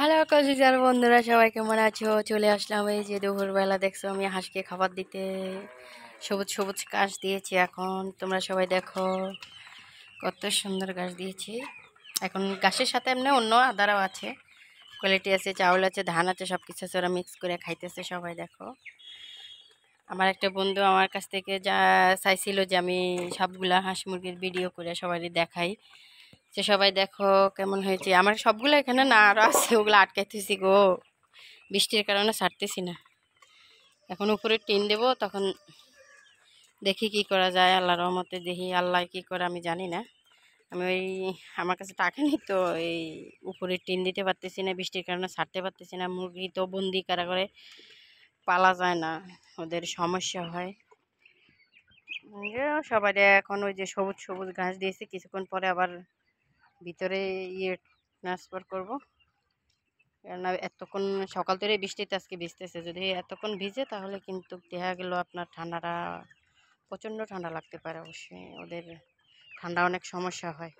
hello যার বন্ধুরা সবাই কেমন আছো চলে আসলাম এই যে দুপুরবেলা দেখছো আমি হাঁসকে খাবার দিতে সবুজ সবুজ ঘাস দিয়েছি এখন তোমরা সবাই দেখো কত সুন্দর ঘাস দিয়েছি এখন গাছের সাথে এমনি অন্য আদারাও আছে কোয়ালিটি আছে চাউল আছে ধান আছে সব কিছু আছে ওরা মিক্স করে খাইতেছে সবাই দেখো আমার একটা বন্ধু আমার কাছ থেকে যা চাইছিল যে আমি সবগুলা হাঁস মুরগির ভিডিও করে সবারই দেখাই যে সবাই দেখো কেমন হয়েছে আমার সবগুলো এখানে না আরও আছে ওগুলো আটকাইতেছি গো বৃষ্টির কারণে ছাড়তেছি না এখন উপরে টিন দেব তখন দেখি কি করা যায় আল্লাহর রহমতে দেখি আল্লাহ কি করে আমি জানি না আমি ওই আমার কাছে টাকা নেই তো এই উপরে টিন দিতে পারতেছি না বৃষ্টির কারণে ছাড়তে পারতেছি না মুরগি তো বন্দি কারা করে পালা যায় না ওদের সমস্যা হয় সবাই এখন ওই যে সবুজ সবুজ ঘাস দিয়েছি কিছুক্ষণ পরে আবার ভিতরে ইয়ে ট্রান্সফার করবো কেননা এতক্ষণ সকাল থেকে বৃষ্টিতে আজকে ভিজতেছে যদি এতক্ষণ ভিজে তাহলে কিন্তু দেখা গেল আপনার ঠান্ডাটা প্রচণ্ড ঠান্ডা লাগতে পারে অবশ্যই ওদের ঠান্ডা অনেক সমস্যা হয়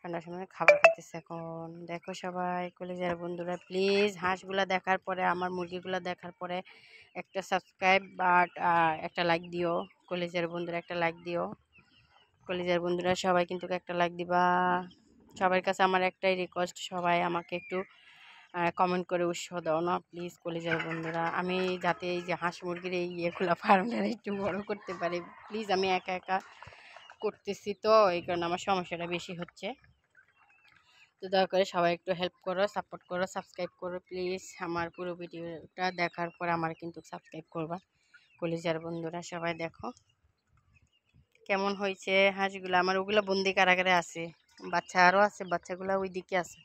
ঠান্ডার সময় খাবার খাইতেছে এখন দেখো সবাই কলেজের বন্ধুরা প্লিজ হাঁসগুলা দেখার পরে আমার মুরগিগুলা দেখার পরে একটা সাবস্ক্রাইব বা একটা লাইক দিও কলেজের বন্ধুরা একটা লাইক দিও কলেজের বন্ধুরা সবাই কিন্তু একটা লাইক দিবা সবার কাছে আমার একটাই রিকোয়েস্ট সবাই আমাকে একটু কমেন্ট করে উৎসাহ দাও না প্লিজ কলেজের বন্ধুরা আমি যাতে এই যে হাঁস মুরগির এই ইয়েগুলো ফার্মটা একটু বড় করতে পারি প্লিজ আমি একা একা করতেছি তো এই কারণে আমার সমস্যাটা বেশি হচ্ছে তো দয়া করে সবাই একটু হেল্প করো সাপোর্ট করো সাবস্ক্রাইব করো প্লিজ আমার পুরো ভিডিওটা দেখার পর আমার কিন্তু সাবস্ক্রাইব করবা কলেজার বন্ধুরা সবাই দেখো কেমন হয়েছে হাঁসগুলো আমার ওগুলো বন্দি কারাগারে আছে বাচ্চা আরও আছে বাচ্চাগুলো ওই দিকে আছে